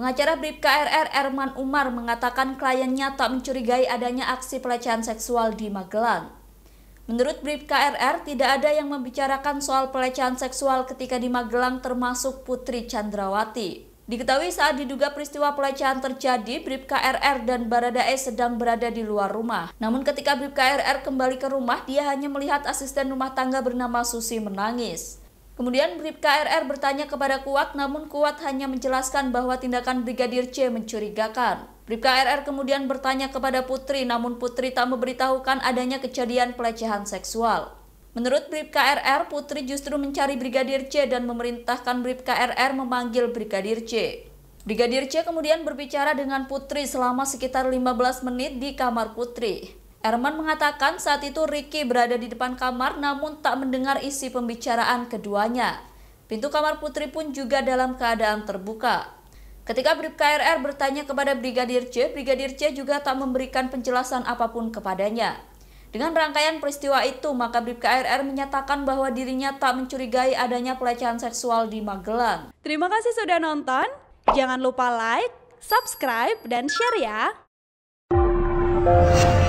Pengacara Bribka RR Erman Umar mengatakan kliennya tak mencurigai adanya aksi pelecehan seksual di Magelang. Menurut Bribka RR, tidak ada yang membicarakan soal pelecehan seksual ketika di Magelang termasuk Putri Chandrawati. Diketahui saat diduga peristiwa pelecehan terjadi, Bribka RR dan Baradae sedang berada di luar rumah. Namun ketika Bribka RR kembali ke rumah, dia hanya melihat asisten rumah tangga bernama Susi menangis. Kemudian Bribka RR bertanya kepada Kuat namun Kuat hanya menjelaskan bahwa tindakan Brigadir C mencurigakan. Bribka RR kemudian bertanya kepada Putri namun Putri tak memberitahukan adanya kejadian pelecehan seksual. Menurut Bribka RR, Putri justru mencari Brigadir C dan memerintahkan Bribka RR memanggil Brigadir C. Brigadir C kemudian berbicara dengan Putri selama sekitar 15 menit di kamar Putri. Erman mengatakan saat itu Ricky berada di depan kamar namun tak mendengar isi pembicaraan keduanya. Pintu kamar Putri pun juga dalam keadaan terbuka. Ketika Brib KRR bertanya kepada Brigadir C, Brigadir C juga tak memberikan penjelasan apapun kepadanya. Dengan rangkaian peristiwa itu, maka Brib KRR menyatakan bahwa dirinya tak mencurigai adanya pelecehan seksual di Magelang. Terima kasih sudah nonton. Jangan lupa like, subscribe, dan share ya.